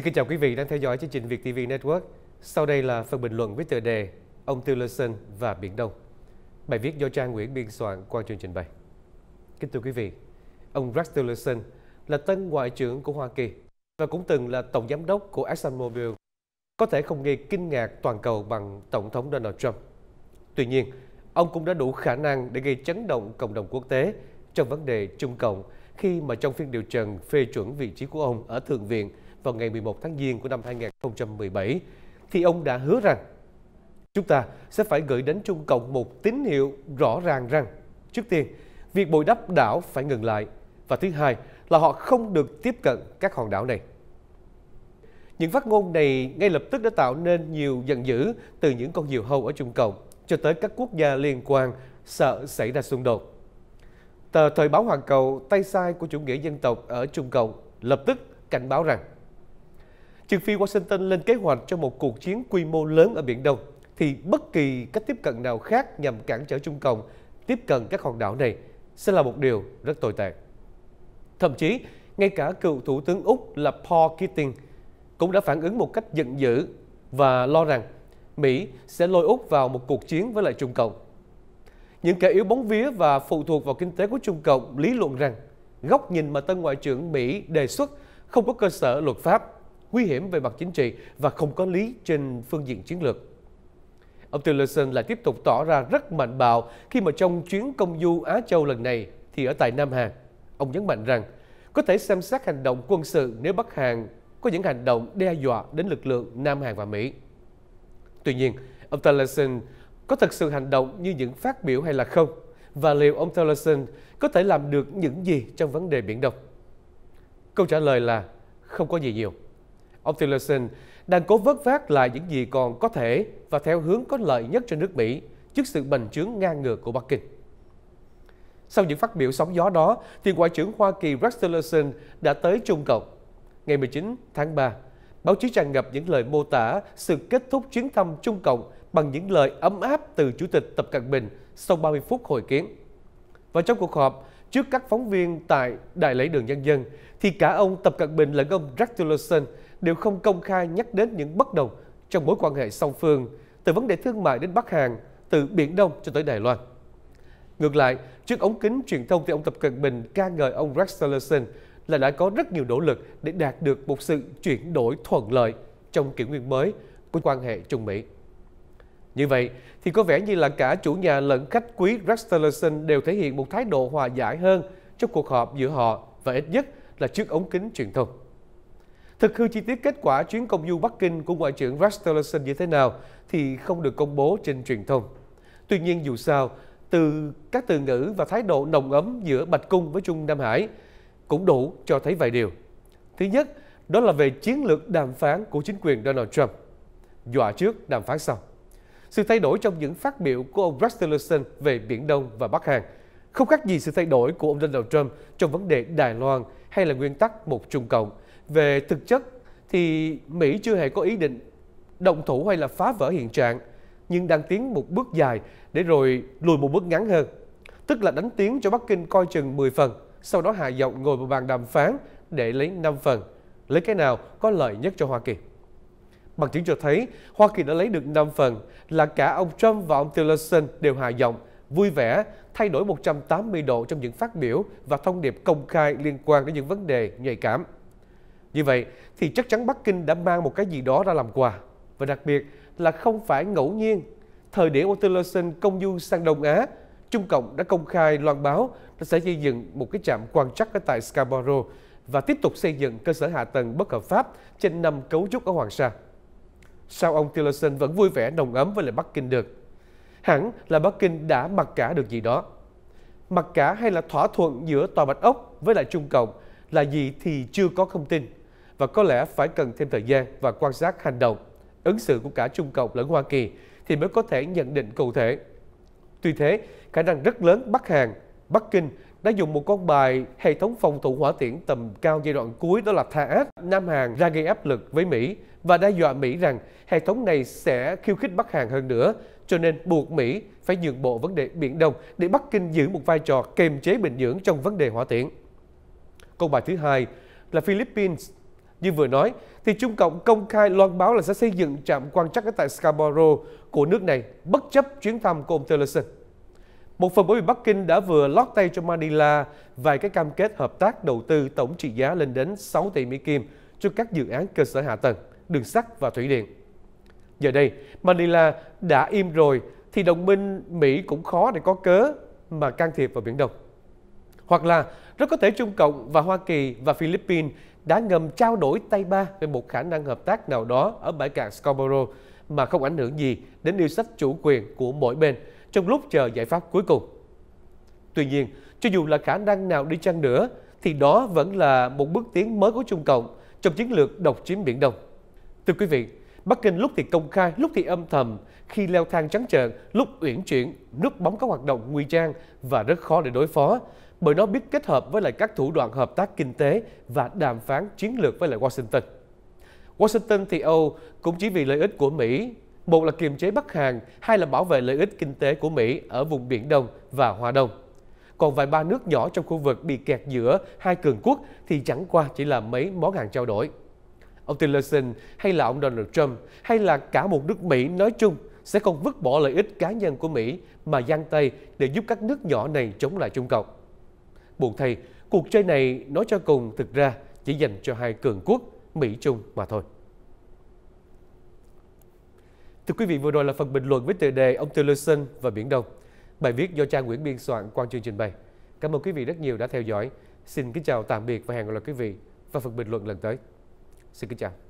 Xin kính chào quý vị đang theo dõi chương trình Việt TV Network. Sau đây là phần bình luận với tựa đề Ông Tillerson và Biển Đông. Bài viết do Trang Nguyễn biên soạn qua chương trình bày. Kính thưa quý vị, ông Rex Tillerson là tân Ngoại trưởng của Hoa Kỳ và cũng từng là Tổng Giám đốc của ExxonMobil. Có thể không gây kinh ngạc toàn cầu bằng Tổng thống Donald Trump. Tuy nhiên, ông cũng đã đủ khả năng để gây chấn động cộng đồng quốc tế trong vấn đề Trung Cộng khi mà trong phiên điều trần phê chuẩn vị trí của ông ở Thượng viện vào ngày 11 tháng Giêng của năm 2017, thì ông đã hứa rằng chúng ta sẽ phải gửi đến Trung Cộng một tín hiệu rõ ràng rằng trước tiên, việc bồi đắp đảo phải ngừng lại và thứ hai là họ không được tiếp cận các hòn đảo này. Những phát ngôn này ngay lập tức đã tạo nên nhiều giận dữ từ những con diều hâu ở Trung Cộng cho tới các quốc gia liên quan sợ xảy ra xung đột. Tờ Thời báo Hoàn Cầu tay sai của chủ nghĩa dân tộc ở Trung Cộng lập tức cảnh báo rằng Trừ phi Washington lên kế hoạch cho một cuộc chiến quy mô lớn ở Biển Đông, thì bất kỳ cách tiếp cận nào khác nhằm cản trở Trung Cộng tiếp cận các hòn đảo này sẽ là một điều rất tồi tệ. Thậm chí, ngay cả cựu Thủ tướng Úc là Paul Keating cũng đã phản ứng một cách giận dữ và lo rằng Mỹ sẽ lôi Úc vào một cuộc chiến với lại Trung Cộng. Những kẻ yếu bóng vía và phụ thuộc vào kinh tế của Trung Cộng lý luận rằng góc nhìn mà tân Ngoại trưởng Mỹ đề xuất không có cơ sở luật pháp nguy hiểm về mặt chính trị và không có lý trên phương diện chiến lược. Ông Tillerson lại tiếp tục tỏ ra rất mạnh bạo khi mà trong chuyến công du Á Châu lần này thì ở tại Nam Hàn. Ông nhấn mạnh rằng có thể xem xét hành động quân sự nếu Bắc Hàn có những hành động đe dọa đến lực lượng Nam Hàn và Mỹ. Tuy nhiên, ông Tillerson có thực sự hành động như những phát biểu hay là không? Và liệu ông Tillerson có thể làm được những gì trong vấn đề Biển Đông? Câu trả lời là không có gì nhiều. Ông Tillerson đang cố vớt vát lại những gì còn có thể và theo hướng có lợi nhất cho nước Mỹ trước sự bành trướng ngang ngược của Bắc Kinh. Sau những phát biểu sóng gió đó, thì Ngoại trưởng Hoa Kỳ Rex Tillerson đã tới Trung Cộng. Ngày 19 tháng 3, báo chí tràn ngập những lời mô tả sự kết thúc chuyến thăm Trung Cộng bằng những lời ấm áp từ Chủ tịch Tập Cận Bình sau 30 phút hội kiến. Và trong cuộc họp, trước các phóng viên tại Đại lễ đường Nhân dân, thì cả ông Tập Cận Bình lẫn ông Rex Tillerson đều không công khai nhắc đến những bất đồng trong mối quan hệ song phương, từ vấn đề thương mại đến Bắc Hàn, từ Biển Đông cho tới Đài Loan. Ngược lại, trước ống kính truyền thông thì ông Tập Cận Bình ca ngợi ông Rex Tillerson là đã có rất nhiều nỗ lực để đạt được một sự chuyển đổi thuận lợi trong kỷ nguyên mới của quan hệ Trung Mỹ. Như vậy thì có vẻ như là cả chủ nhà lẫn khách quý Rex Tillerson đều thể hiện một thái độ hòa giải hơn trong cuộc họp giữa họ và ít nhất là trước ống kính truyền thông. Thực hư chi tiết kết quả chuyến công du Bắc Kinh của Ngoại trưởng Rex Tillerson như thế nào thì không được công bố trên truyền thông. Tuy nhiên dù sao, từ các từ ngữ và thái độ nồng ấm giữa Bạch Cung với Trung Nam Hải cũng đủ cho thấy vài điều. Thứ nhất, đó là về chiến lược đàm phán của chính quyền Donald Trump. Dọa trước, đàm phán sau. Sự thay đổi trong những phát biểu của ông Rex Tillerson về Biển Đông và Bắc Hàn không khác gì sự thay đổi của ông Donald Trump trong vấn đề Đài Loan hay là nguyên tắc một Trung Cộng – về thực chất thì Mỹ chưa hề có ý định động thủ hay là phá vỡ hiện trạng, nhưng đang tiến một bước dài để rồi lùi một bước ngắn hơn. Tức là đánh tiếng cho Bắc Kinh coi chừng 10 phần, sau đó hạ giọng ngồi vào bàn đàm phán để lấy 5 phần, lấy cái nào có lợi nhất cho Hoa Kỳ. Bằng chứng cho thấy, Hoa Kỳ đã lấy được 5 phần là cả ông Trump và ông Tillerson đều hạ giọng, vui vẻ, thay đổi 180 độ trong những phát biểu và thông điệp công khai liên quan đến những vấn đề nhạy cảm. Như vậy thì chắc chắn Bắc Kinh đã mang một cái gì đó ra làm quà. Và đặc biệt là không phải ngẫu nhiên, thời điểm Tillerson công du sang Đông Á, Trung Cộng đã công khai loan báo nó sẽ xây dựng một cái trạm quan trắc ở tại Scarborough và tiếp tục xây dựng cơ sở hạ tầng bất hợp pháp trên năm cấu trúc ở Hoàng Sa. Sao ông Tillerson vẫn vui vẻ nồng ấm với lại Bắc Kinh được? Hẳn là Bắc Kinh đã mặc cả được gì đó. Mặc cả hay là thỏa thuận giữa Tòa Bạch Ốc với lại Trung Cộng là gì thì chưa có thông tin và có lẽ phải cần thêm thời gian và quan sát hành động, ứng xử của cả Trung Cộng lẫn Hoa Kỳ thì mới có thể nhận định cụ thể. Tuy thế, khả năng rất lớn Bắc Hàn, Bắc Kinh đã dùng một con bài hệ thống phòng thủ hỏa tiễn tầm cao giai đoạn cuối đó là THAAD Nam Hàn ra gây áp lực với Mỹ và đe dọa Mỹ rằng hệ thống này sẽ khiêu khích Bắc Hàn hơn nữa, cho nên buộc Mỹ phải nhượng bộ vấn đề Biển Đông để Bắc Kinh giữ một vai trò kềm chế bình nhưỡng trong vấn đề hỏa tiễn. Câu bài thứ hai là Philippines như vừa nói, thì Trung Cộng công khai loan báo là sẽ xây dựng trạm quan trắc ở tại Scarborough của nước này bất chấp chuyến thăm của ông Tillerson. Một phần bởi vì Bắc Kinh đã vừa lót tay cho Manila vài cái cam kết hợp tác đầu tư tổng trị giá lên đến 6 tỷ Mỹ Kim cho các dự án cơ sở hạ tầng, đường sắt và thủy điện. Giờ đây, Manila đã im rồi thì đồng minh Mỹ cũng khó để có cớ mà can thiệp vào Biển Đông. Hoặc là rất có thể Trung Cộng và Hoa Kỳ và Philippines đã ngầm trao đổi tay ba về một khả năng hợp tác nào đó ở bãi cạn Scarborough mà không ảnh hưởng gì đến yêu sách chủ quyền của mỗi bên trong lúc chờ giải pháp cuối cùng. Tuy nhiên, cho dù là khả năng nào đi chăng nữa, thì đó vẫn là một bước tiến mới của Trung Cộng trong chiến lược độc chiếm Biển Đông. Thưa quý vị, Bắc Kinh lúc thì công khai, lúc thì âm thầm, khi leo thang trắng trợn, lúc uyển chuyển, núp bóng các hoạt động nguy trang và rất khó để đối phó bởi nó biết kết hợp với lại các thủ đoạn hợp tác kinh tế và đàm phán chiến lược với lại Washington. Washington thì Âu cũng chỉ vì lợi ích của Mỹ, một là kiềm chế Bắc Hàn, hai là bảo vệ lợi ích kinh tế của Mỹ ở vùng Biển Đông và Hoa Đông. Còn vài ba nước nhỏ trong khu vực bị kẹt giữa hai cường quốc thì chẳng qua chỉ là mấy món hàng trao đổi. Ông Tillerson hay là ông Donald Trump hay là cả một nước Mỹ nói chung sẽ không vứt bỏ lợi ích cá nhân của Mỹ mà giang tay để giúp các nước nhỏ này chống lại Trung Cộng buồn thay, cuộc chơi này nói cho cùng thực ra chỉ dành cho hai cường quốc Mỹ-Trung mà thôi. Thưa quý vị, vừa rồi là phần bình luận với tựa đề Ông Tillerson và Biển Đông. Bài viết do Trang Nguyễn biên soạn qua chương trình bày. Cảm ơn quý vị rất nhiều đã theo dõi. Xin kính chào tạm biệt và hẹn gặp lại quý vị vào phần bình luận lần tới. Xin kính chào.